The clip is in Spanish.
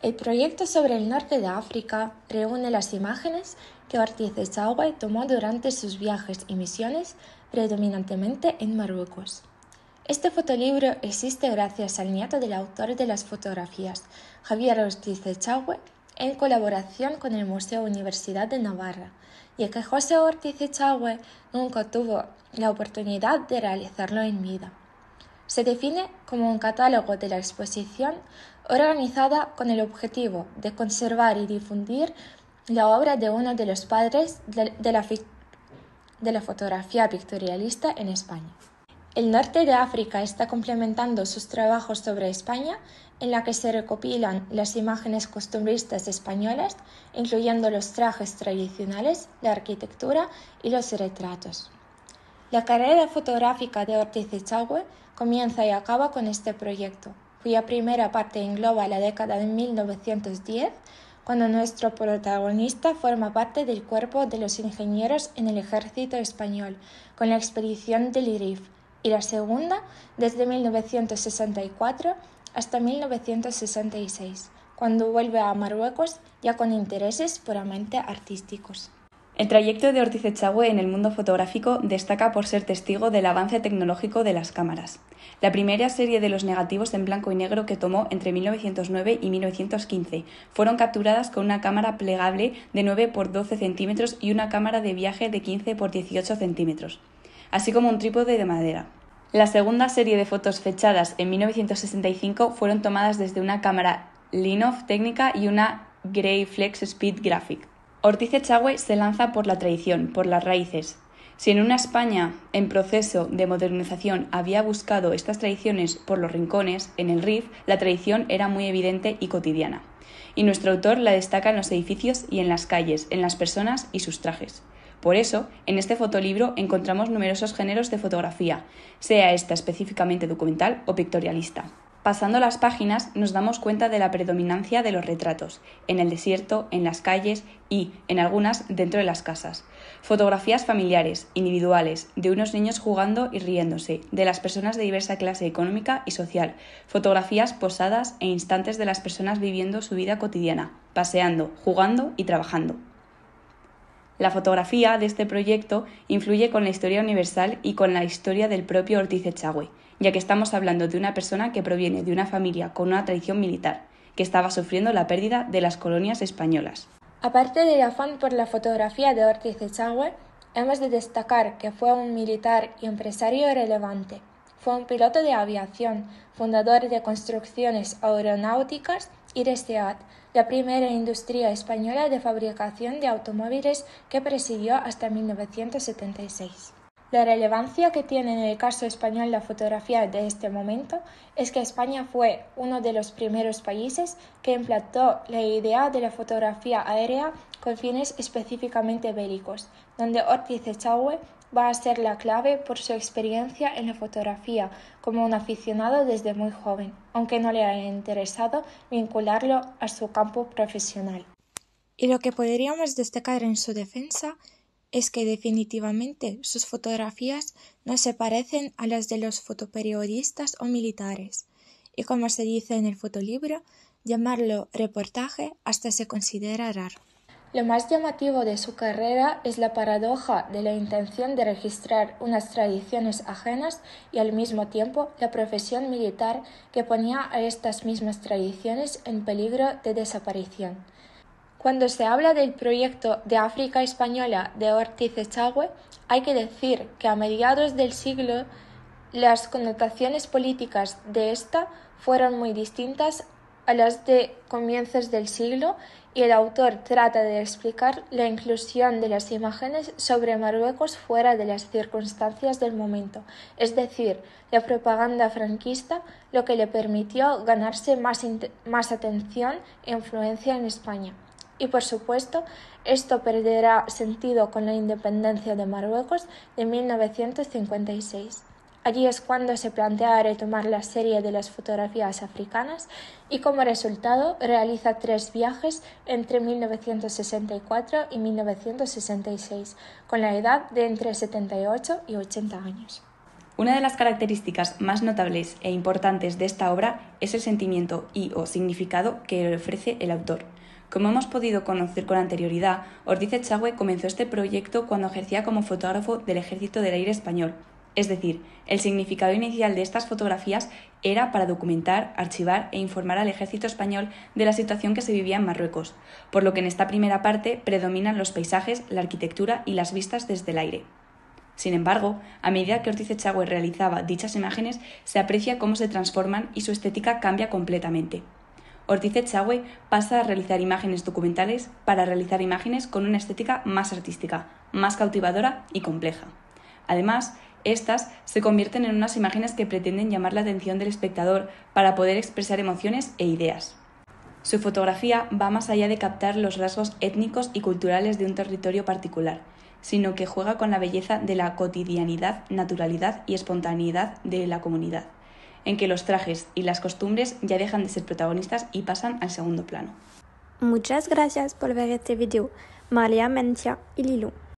El proyecto sobre el norte de África reúne las imágenes que Ortiz de tomó durante sus viajes y misiones, predominantemente en Marruecos. Este fotolibro existe gracias al nieto del autor de las fotografías, Javier Ortiz de en colaboración con el Museo Universidad de Navarra, ya que José Ortiz Echagüe nunca tuvo la oportunidad de realizarlo en vida se define como un catálogo de la exposición organizada con el objetivo de conservar y difundir la obra de uno de los padres de la, fotografía pictorialista en España. El norte de África está complementando sus trabajos sobre España, en la que se recopilan las imágenes costumbristas españolas, incluyendo los trajes tradicionales, la arquitectura y los retratos. La carrera fotográfica de Ortiz Echagüe comienza y acaba con este proyecto, cuya primera parte engloba la década de 1910, cuando nuestro protagonista forma parte del cuerpo de los ingenieros en el ejército español, con la expedición del IRIF, y la segunda desde 1964 hasta 1966, cuando vuelve a Marruecos ya con intereses puramente artísticos. El trayecto de Ortiz Echagüe en el mundo fotográfico destaca por ser testigo del avance tecnológico de las cámaras. La primera serie de los negativos en blanco y negro que tomó entre 1909 y 1915 fueron capturadas con una cámara plegable de 9 por 12 centímetros y una cámara de viaje de 15 por 18 centímetros, así como un trípode de madera. La segunda serie de fotos fechadas en 1965 fueron tomadas desde una cámara Linoff técnica y una Grey Flex Speed Graphic. Ortiz Echagüe se lanza por la tradición, por las raíces. Si en una España en proceso de modernización había buscado estas tradiciones por los rincones, en el RIF la tradición era muy evidente y cotidiana. Y nuestro autor la destaca en los edificios y en las calles, en las personas y sus trajes. Por eso, en este fotolibro encontramos numerosos géneros de fotografía, sea esta específicamente documental o pictorialista. Pasando las páginas nos damos cuenta de la predominancia de los retratos, en el desierto, en las calles y, en algunas, dentro de las casas. Fotografías familiares, individuales, de unos niños jugando y riéndose, de las personas de diversa clase económica y social, fotografías posadas e instantes de las personas viviendo su vida cotidiana, paseando, jugando y trabajando la fotografía de este proyecto influye con la historia universal y con la historia del propio Ortiz Echagüe, ya que estamos hablando de una persona que proviene de una familia con una tradición militar, que estaba sufriendo la pérdida de las colonias españolas. Aparte del afán por la fotografía de Ortiz Echagüe, hemos de destacar que fue un militar y empresario relevante. Fue un piloto de aviación, fundador de construcciones aeronáuticas la primera industria española de fabricación de automóviles que presidió hasta 1976. La relevancia que tiene en el caso español la fotografía de este momento es que España fue uno de los primeros países que implantó la idea de la fotografía aérea con fines específicamente bélicos, donde Ortiz Echagüe va a ser la clave por su experiencia en la fotografía como un aficionado desde muy joven, aunque no le ha interesado vincularlo a su campo profesional. Y lo que podríamos destacar en su defensa es que definitivamente sus fotografías no se parecen a las de los fotoperiodistas o militares, y como se dice en el fotolibro, llamarlo reportaje hasta se considera raro. Lo más llamativo de su carrera es la paradoja de la intención de registrar unas tradiciones ajenas y al mismo tiempo la profesión militar que ponía a estas mismas tradiciones en peligro de desaparición. Cuando se habla del proyecto de África Española de Ortiz Echagüe, hay que decir que a mediados del siglo las connotaciones políticas de ésta fueron muy distintas a las de comienzos del siglo y el autor trata de explicar la inclusión de las imágenes sobre Marruecos fuera de las circunstancias del momento, es decir, la propaganda franquista, lo que le permitió ganarse más, más atención e influencia en España. Y por supuesto, esto perderá sentido con la independencia de Marruecos de 1956. Allí es cuando se plantea retomar la serie de las fotografías africanas y como resultado realiza tres viajes entre 1964 y 1966, con la edad de entre 78 y 80 años. Una de las características más notables e importantes de esta obra es el sentimiento y o significado que le ofrece el autor. Como hemos podido conocer con anterioridad, Ortiz Echagüe comenzó este proyecto cuando ejercía como fotógrafo del Ejército del Aire Español, es decir, el significado inicial de estas fotografías era para documentar, archivar e informar al ejército español de la situación que se vivía en Marruecos, por lo que en esta primera parte predominan los paisajes, la arquitectura y las vistas desde el aire. Sin embargo, a medida que Ortiz Echagüe realizaba dichas imágenes, se aprecia cómo se transforman y su estética cambia completamente. Ortiz Echagüe pasa a realizar imágenes documentales para realizar imágenes con una estética más artística, más cautivadora y compleja. Además, estas se convierten en unas imágenes que pretenden llamar la atención del espectador para poder expresar emociones e ideas. Su fotografía va más allá de captar los rasgos étnicos y culturales de un territorio particular, sino que juega con la belleza de la cotidianidad, naturalidad y espontaneidad de la comunidad, en que los trajes y las costumbres ya dejan de ser protagonistas y pasan al segundo plano. Muchas gracias por ver este video. María Mencia y Lilo.